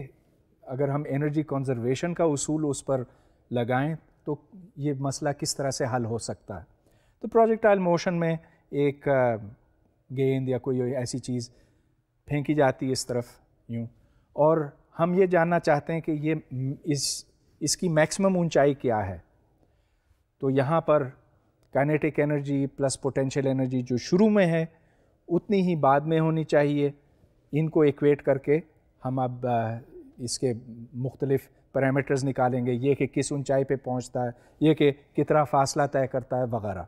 Speaker 1: अगर हम एनर्जी कंजर्वेशन का उसूल उस पर लगाएं तो ये मसला किस तरह से हल हो सकता है तो प्रोजेक्टाइल मोशन में एक गेंद या कोई ऐसी चीज़ फेंकी जाती है इस तरफ यूँ और हम ये जानना चाहते हैं कि ये इस इसकी मैक्सिमम ऊंचाई क्या है तो यहाँ पर kinetic energy plus potential energy जो शुरू में है उतनी ही बाद में होनी चाहिए इनको इक्वेट करके हम अब इसके मुख्तलिफ़ पैरामीटर्स निकालेंगे ये कि किस ऊंचाई पे पहुंचता है ये कि कितना फासला तय करता है वगैरह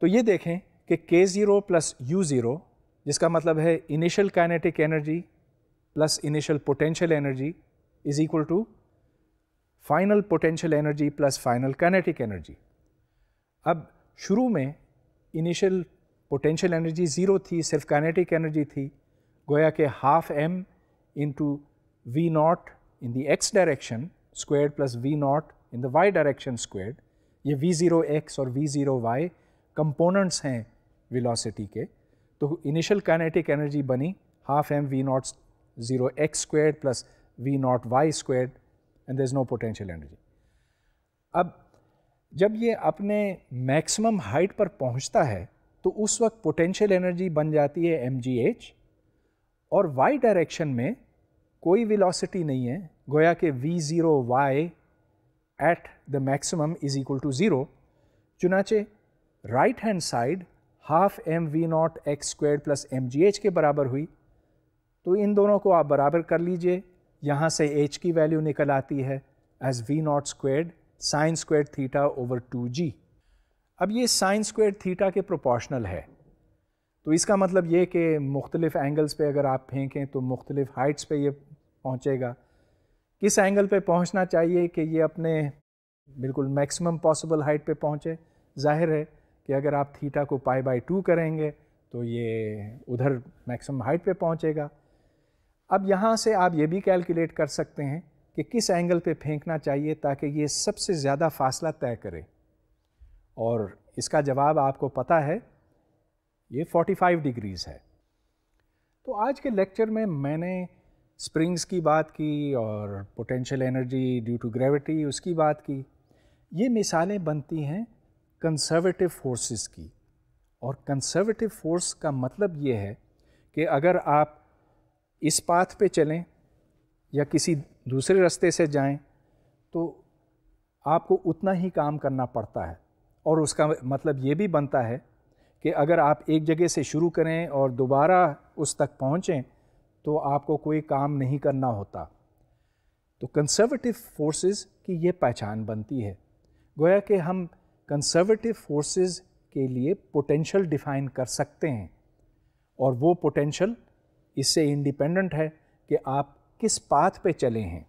Speaker 1: तो ये देखें कि के ज़ीरो प्लस यू ज़ीरो जिसका मतलब है initial kinetic energy plus initial potential energy is equal to final potential energy plus final kinetic energy अब शुरू में इनिशियल पोटेंशियल एनर्जी ज़ीरो थी सिर्फ काइनेटिक एनर्जी थी गोया के half m into v naught in the x direction squared plus v naught in the y direction squared ये v0x और v0y कंपोनेंट्स हैं वेलोसिटी के तो इनिशियल काइनेटिक एनर्जी बनी half M we naught zero x square plus v naught y square and there is no potential energy अब जब ये अपने मैक्सिमम हाइट पर पहुंचता है तो उस वक्त पोटेंशियल एनर्जी बन जाती है एम जी एच और वाई डायरेक्शन में कोई विलोसिटी नहीं है गोया कि v zero y at the maximum is equal to zero चुनाचे right hand side half M we naught x squared plus m ji h के बराबर हुई तो इन दोनों को आप बराबर कर लीजिए यहाँ से एच की वैल्यू निकल आती है as v not squared sine squared theta over two g अब ये साइन स्क्वेयर थीटा के प्रोपोर्शनल है तो इसका मतलब ये कि मुख्तलिफ़ एंगल्स पे अगर आप फेंकें तो मुख्तलिफ़ हाइट्स पे ये पहुँचेगा किस एंगल पे पहुँचना चाहिए कि ये अपने बिल्कुल मैक्सिमम पॉसिबल हाइट पे पहुँचे जाहिर है कि अगर आप थीटा को पाई बाई टू करेंगे तो ये उधर मैक्सिमम हाइट पे पहुँचेगा अब यहाँ से आप ये भी कैलकुलेट कर सकते हैं कि किस एंगल पर फेंकना चाहिए ताकि ये सबसे ज़्यादा फासला तय करे और इसका जवाब आपको पता है ये 45 डिग्रीज़ है तो आज के लेक्चर में मैंने स्प्रिंग्स की बात की और potential energy due to gravity उसकी बात की ये मिसालें बनती हैं कंसर्वेटिव फोर्सेस की और कंसर्वेटिव फोर्स का मतलब ये है कि अगर आप इस पाथ पे चलें या किसी दूसरे रास्ते से जाएं तो आपको उतना ही काम करना पड़ता है और उसका मतलब ये भी बनता है कि अगर आप एक जगह से शुरू करें और दोबारा उस तक पहुँचें तो आपको कोई काम नहीं करना होता तो कंसर्वेटिव फोर्सेस की ये पहचान बनती है गोया कि हम कंसर्वेटिव फोर्सेस के लिए पोटेंशियल डिफाइन कर सकते हैं और वो पोटेंशियल इससे इंडिपेंडेंट है कि आप किस पाथ पे चले हैं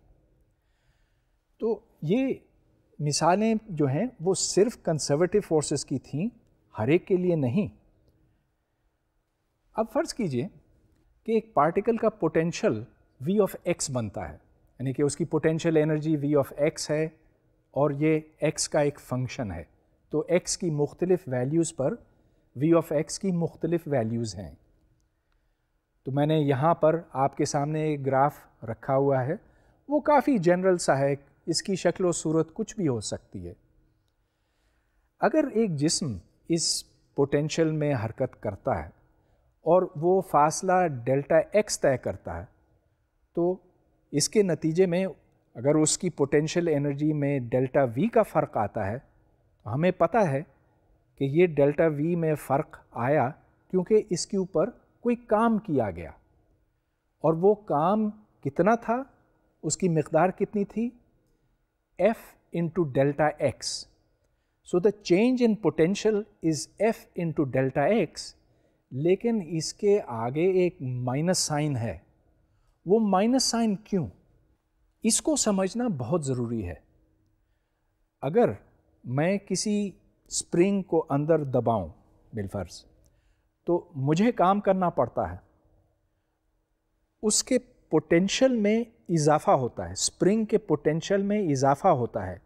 Speaker 1: तो ये मिसालें जो हैं वो सिर्फ कंसर्वेटिव फोर्सेस की थीं हर एक के लिए नहीं अब फ़र्ज़ कीजिए कि एक पार्टिकल का पोटेंशियल वी ऑफ एक्स बनता है यानी कि उसकी potential energy v of x है और ये एक्स का एक फंक्शन है तो एक्स की मुख्तलिफ़ वैल्यूज़ पर वी ऑफ एक्स की मुख्तलिफ़ वैल्यूज़ हैं तो मैंने यहाँ पर आपके सामने एक ग्राफ रखा हुआ है वो काफ़ी जनरल सा है इसकी शक्ल व सूरत कुछ भी हो सकती है अगर एक जिस्म इस पोटेंशियल में हरकत करता है और वो फासला डेल्टा एक्स तय करता है तो इसके नतीजे में अगर उसकी पोटेंशियल एनर्जी में डेल्टा वी का फ़र्क आता है तो हमें पता है कि ये डेल्टा वी में फ़र्क आया क्योंकि इसके ऊपर कोई काम किया गया और वो काम कितना था उसकी मकदार कितनी थी f into delta x So the change in potential is F into delta x लेकिन इसके आगे एक माइनस साइन है वो माइनस साइन क्यों इसको समझना बहुत ज़रूरी है अगर मैं किसी स्प्रिंग को अंदर दबाऊं बिलफर्ज तो मुझे काम करना पड़ता है उसके पोटेंशियल में इजाफा होता है स्प्रिंग के पोटेंशियल में इजाफा होता है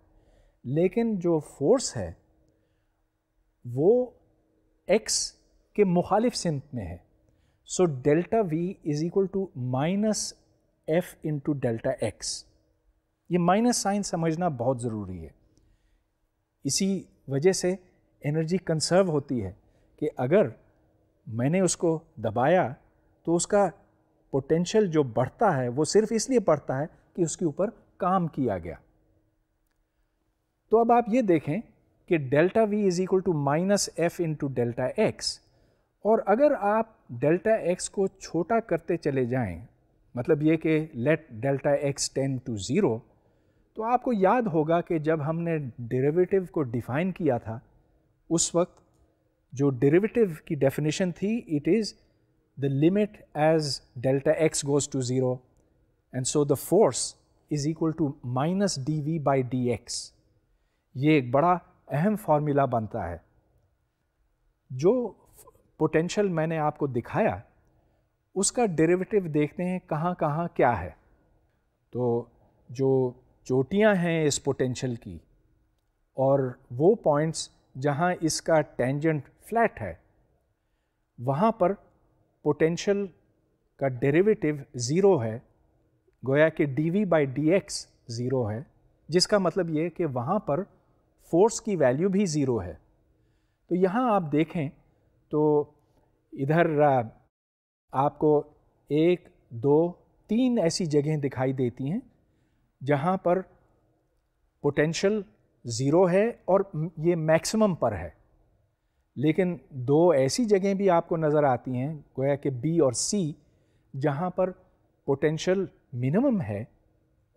Speaker 1: लेकिन जो फोर्स है वो एक्स के मुखालिफ सिंत में है so delta v is equal to minus f into delta x ये माइनस साइन समझना बहुत ज़रूरी है इसी वजह से एनर्जी कंसर्व होती है कि अगर मैंने उसको दबाया तो उसका पोटेंशियल जो बढ़ता है वो सिर्फ इसलिए बढ़ता है कि उसके ऊपर काम किया गया तो अब आप ये देखें कि delta v is equal to minus f into delta x और अगर आप डेल्टा एक्स को छोटा करते चले जाएं मतलब ये कि let delta x tend to zero तो आपको याद होगा कि जब हमने डेरिवेटिव को डिफ़ाइन किया था उस वक्त जो डेरिवेटिव की डेफिनेशन थी it is the limit as delta x goes to zero and so the force is equal to minus d v by d x ये एक बड़ा अहम फार्मूला बनता है जो पोटेंशियल मैंने आपको दिखाया उसका डेरिवेटिव देखते हैं कहाँ कहाँ क्या है तो जो चोटियाँ हैं इस पोटेंशियल की और वो पॉइंट्स जहाँ इसका टेंजेंट फ्लैट है वहाँ पर पोटेंशियल का डेरिवेटिव ज़ीरो है गोया कि d v by d x zero है जिसका मतलब ये कि वहाँ पर फोर्स की वैल्यू भी ज़ीरो है तो यहाँ आप देखें तो इधर आपको एक दो तीन ऐसी जगहें दिखाई देती हैं जहाँ पर पोटेंशियल ज़ीरो है और ये मैक्सिमम पर है लेकिन दो ऐसी जगहें भी आपको नज़र आती हैं गोया कि बी और सी जहाँ पर पोटेंशियल मिनिमम है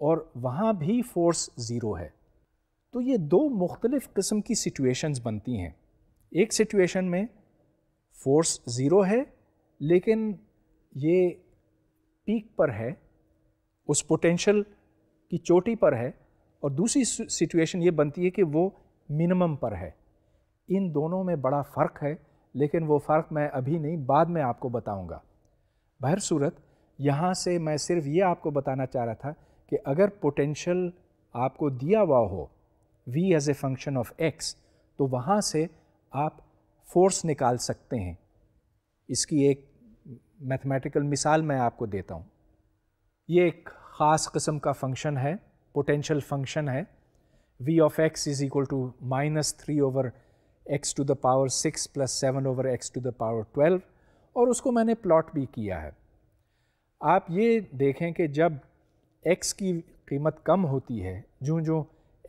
Speaker 1: और वहाँ भी फोर्स ज़ीरो है तो ये दो मुख्तलिफ़ किस्म की सिचुएशंस बनती हैं एक सिचुएशन में फ़ोर्स ज़ीरो है लेकिन ये पीक पर है उस पोटेंशल की चोटी पर है और दूसरी सिचुएशन ये बनती है कि वो मिनिमम पर है इन दोनों में बड़ा फ़र्क है लेकिन वो फ़र्क मैं अभी नहीं बाद में आपको बताऊंगा। बहर सूरत यहाँ से मैं सिर्फ ये आपको बताना चाह रहा था कि अगर पोटेंशल आपको दिया हुआ हो v as a function of x तो वहाँ से आप फोर्स निकाल सकते हैं इसकी एक मैथमेटिकल मिसाल मैं आपको देता हूँ ये एक ख़ास कस्म का फंक्शन है पोटेंशियल फंक्शन है v of x is equal to minus three over x to the power six plus seven over x to the power twelve और उसको मैंने प्लॉट भी किया है आप ये देखें कि जब एक्स की कीमत कम होती है जो जो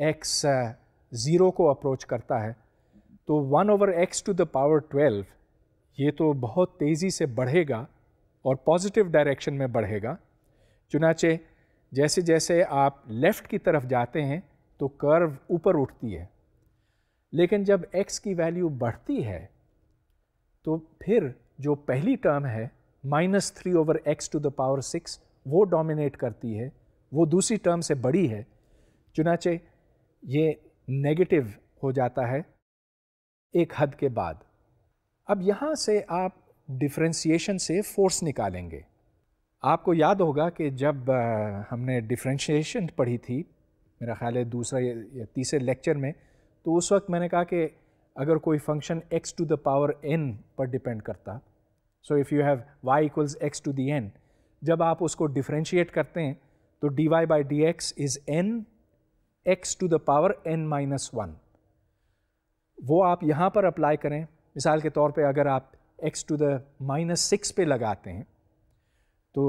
Speaker 1: एक्स ज़ीरो uh, को अप्रोच करता है तो one over x to the power twelve ये तो बहुत तेज़ी से बढ़ेगा और पॉजिटिव डायरेक्शन में बढ़ेगा चुनाचे जैसे जैसे आप लेफ़्ट की तरफ जाते हैं तो कर्व ऊपर उठती है लेकिन जब एक्स की वैल्यू बढ़ती है तो फिर जो पहली टर्म है minus three over x to the power six वो डोमिनेट करती है वो दूसरी टर्म से बड़ी है चुनाचे ये नेगेटिव हो जाता है एक हद के बाद अब यहाँ से आप डिफ्रेंसीशन से फोर्स निकालेंगे आपको याद होगा कि जब हमने डिफ्रेंशिएशन पढ़ी थी मेरा ख्याल है दूसरा या तीसरे लेक्चर में तो उस वक्त मैंने कहा कि अगर कोई function x to the power n पर डिपेंड करता so if you have y equals x to the n जब आप उसको डिफ्रेंशिएट करते हैं तो dy y by d x is n x to the power n minus one वो आप यहाँ पर अप्लाई करें मिसाल के तौर पे अगर आप x to the minus six पे लगाते हैं तो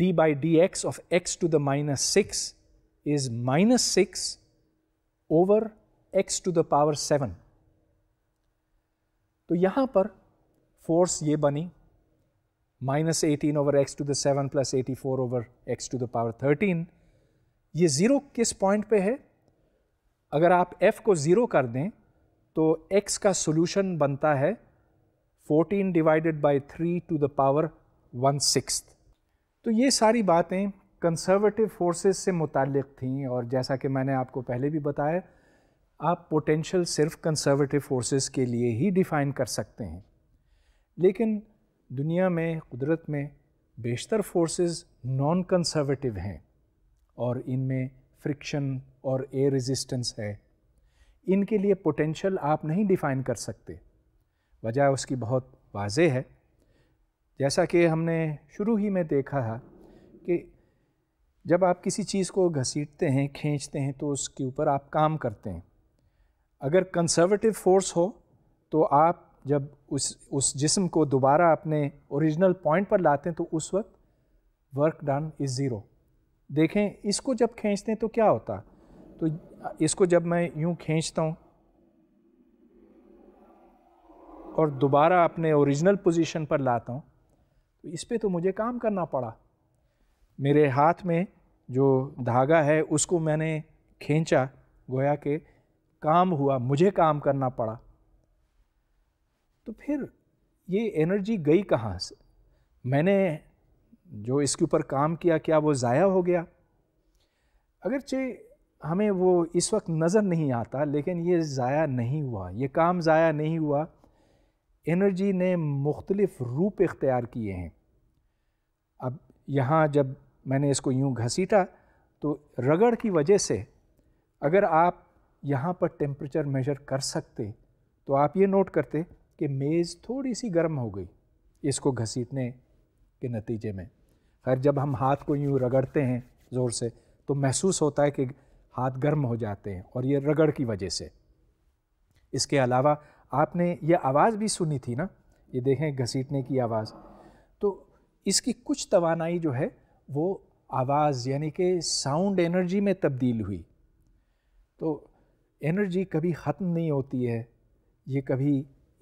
Speaker 1: d by d x of x to the minus six is minus six over x to the power seven तो यहाँ पर फोर्स ये बनी minus eighteen over x to the seven plus eighty four over x to the power thirteen ये ज़ीरो किस पॉइंट पे है अगर आप f को ज़ीरो कर दें तो x का सॉल्यूशन बनता है 14 divided by 3 to the power one six तो ये सारी बातें कंसर्वेटिव फोर्सेस से मुतक़ थी और जैसा कि मैंने आपको पहले भी बताया आप पोटेंशियल सिर्फ कंसर्वेटिव फोर्सेस के लिए ही डिफ़ाइन कर सकते हैं लेकिन दुनिया में कुदरत में बेशतर फोर्सेस नॉन कंसर्वेटिव हैं और इनमें फ्रिक्शन और एयर रेजिस्टेंस है इनके लिए पोटेंशियल आप नहीं डिफ़ाइन कर सकते वजह उसकी बहुत वाज है जैसा कि हमने शुरू ही में देखा है कि जब आप किसी चीज़ को घसीटते हैं खींचते हैं तो उसके ऊपर आप काम करते हैं अगर कंसर्वेटिव फोर्स हो तो आप जब उस उस जिस्म को दोबारा अपने ओरिजिनल पॉइंट पर लाते हैं तो उस वक्त वर्क डन इज़ ज़ीरो देखें इसको जब खींचते हैं तो क्या होता तो इसको जब मैं यूँ खींचता हूँ और दोबारा अपने ओरिजिनल पोजीशन पर लाता हूँ तो इस पर तो मुझे काम करना पड़ा मेरे हाथ में जो धागा है उसको मैंने खींचा गोया के काम हुआ मुझे काम करना पड़ा तो फिर ये एनर्जी गई कहाँ से मैंने जो इसके ऊपर काम किया क्या वो ज़ाया हो गया अगरचे हमें वो इस वक्त नज़र नहीं आता लेकिन ये ज़ाया नहीं हुआ ये काम ज़ाया नहीं हुआ एनर्जी ने मुख्तलिफ़ रूप इख्तियार किए हैं अब यहाँ जब मैंने इसको यूँ घसीटा तो रगड़ की वजह से अगर आप यहाँ पर टेम्परेचर मेजर कर सकते तो आप ये नोट करते कि मेज़ थोड़ी सी गर्म हो गई इसको घसीटने के नतीजे में खैर जब हम हाथ को यूँ रगड़ते हैं ज़ोर से तो महसूस होता है कि हाथ गर्म हो जाते हैं और ये रगड़ की वजह से इसके अलावा आपने ये आवाज़ भी सुनी थी ना ये देखें घसीटने की आवाज़ तो इसकी कुछ तोानाई जो है वो आवाज़ यानी कि साउंड एनर्जी में तब्दील हुई तो एनर्जी कभी ख़त्म नहीं होती है ये कभी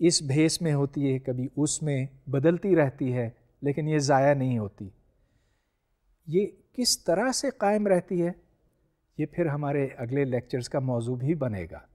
Speaker 1: इस भेस में होती है कभी उसमें बदलती रहती है लेकिन ये ज़ाया नहीं होती ये किस तरह से कायम रहती है ये फिर हमारे अगले लेक्चर्स का मौजू भी बनेगा